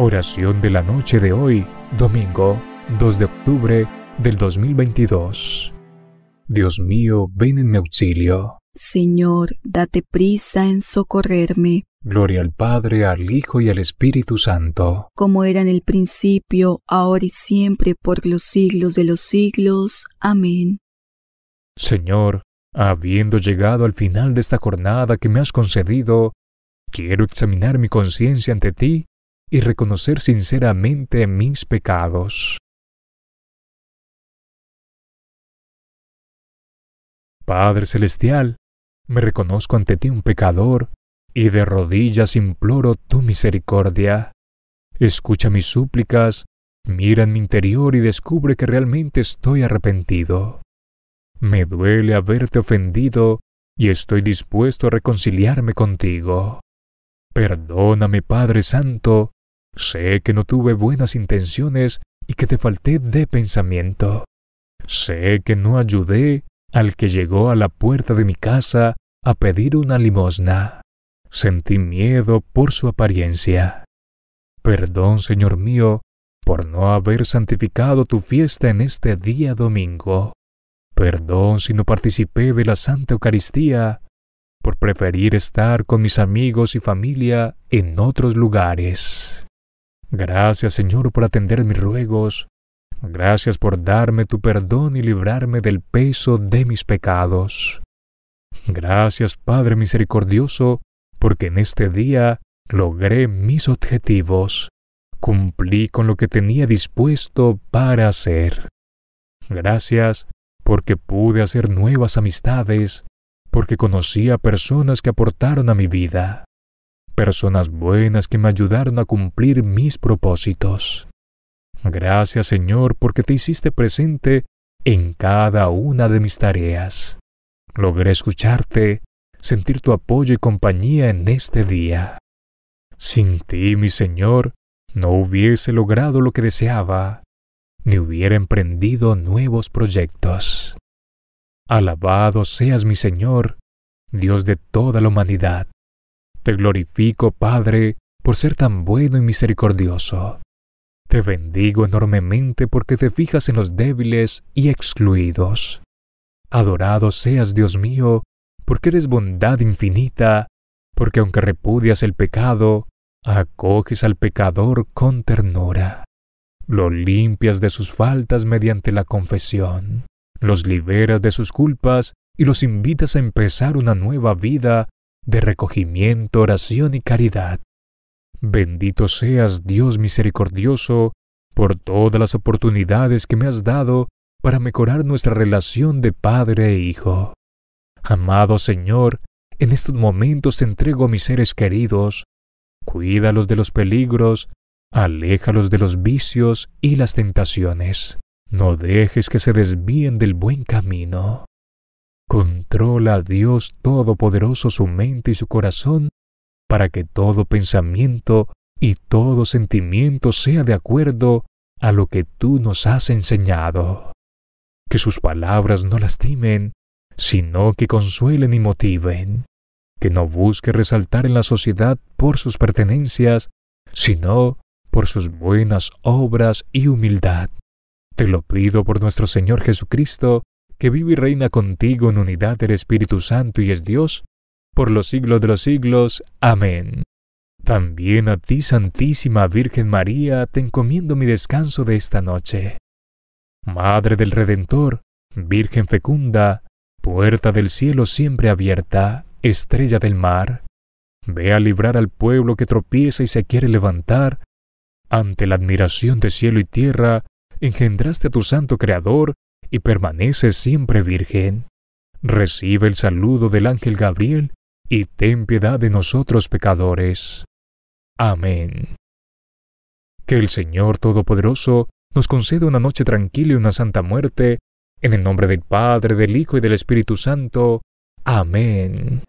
Oración de la noche de hoy, domingo 2 de octubre del 2022. Dios mío, ven en mi auxilio. Señor, date prisa en socorrerme. Gloria al Padre, al Hijo y al Espíritu Santo. Como era en el principio, ahora y siempre, por los siglos de los siglos. Amén. Señor, habiendo llegado al final de esta jornada que me has concedido, quiero examinar mi conciencia ante ti y reconocer sinceramente mis pecados. Padre Celestial, me reconozco ante ti un pecador, y de rodillas imploro tu misericordia. Escucha mis súplicas, mira en mi interior y descubre que realmente estoy arrepentido. Me duele haberte ofendido y estoy dispuesto a reconciliarme contigo. Perdóname, Padre Santo, Sé que no tuve buenas intenciones y que te falté de pensamiento. Sé que no ayudé al que llegó a la puerta de mi casa a pedir una limosna. Sentí miedo por su apariencia. Perdón, Señor mío, por no haber santificado tu fiesta en este día domingo. Perdón si no participé de la Santa Eucaristía, por preferir estar con mis amigos y familia en otros lugares. Gracias, Señor, por atender mis ruegos. Gracias por darme tu perdón y librarme del peso de mis pecados. Gracias, Padre misericordioso, porque en este día logré mis objetivos. Cumplí con lo que tenía dispuesto para hacer. Gracias porque pude hacer nuevas amistades, porque conocí a personas que aportaron a mi vida personas buenas que me ayudaron a cumplir mis propósitos. Gracias Señor porque te hiciste presente en cada una de mis tareas. Logré escucharte, sentir tu apoyo y compañía en este día. Sin ti, mi Señor, no hubiese logrado lo que deseaba, ni hubiera emprendido nuevos proyectos. Alabado seas mi Señor, Dios de toda la humanidad. Te glorifico, Padre, por ser tan bueno y misericordioso. Te bendigo enormemente porque te fijas en los débiles y excluidos. Adorado seas, Dios mío, porque eres bondad infinita, porque aunque repudias el pecado, acoges al pecador con ternura. Lo limpias de sus faltas mediante la confesión, los liberas de sus culpas y los invitas a empezar una nueva vida de recogimiento, oración y caridad. Bendito seas, Dios misericordioso, por todas las oportunidades que me has dado para mejorar nuestra relación de padre e hijo. Amado Señor, en estos momentos te entrego a mis seres queridos. Cuídalos de los peligros, aléjalos de los vicios y las tentaciones. No dejes que se desvíen del buen camino. Controla a Dios Todopoderoso su mente y su corazón para que todo pensamiento y todo sentimiento sea de acuerdo a lo que tú nos has enseñado. Que sus palabras no lastimen, sino que consuelen y motiven. Que no busque resaltar en la sociedad por sus pertenencias, sino por sus buenas obras y humildad. Te lo pido por nuestro Señor Jesucristo, que vive y reina contigo en unidad del Espíritu Santo y es Dios, por los siglos de los siglos. Amén. También a ti, Santísima Virgen María, te encomiendo mi descanso de esta noche. Madre del Redentor, Virgen fecunda, puerta del cielo siempre abierta, estrella del mar, ve a librar al pueblo que tropieza y se quiere levantar. Ante la admiración de cielo y tierra, engendraste a tu santo Creador y permanece siempre virgen, recibe el saludo del ángel Gabriel y ten piedad de nosotros pecadores. Amén. Que el Señor Todopoderoso nos conceda una noche tranquila y una santa muerte, en el nombre del Padre, del Hijo y del Espíritu Santo. Amén.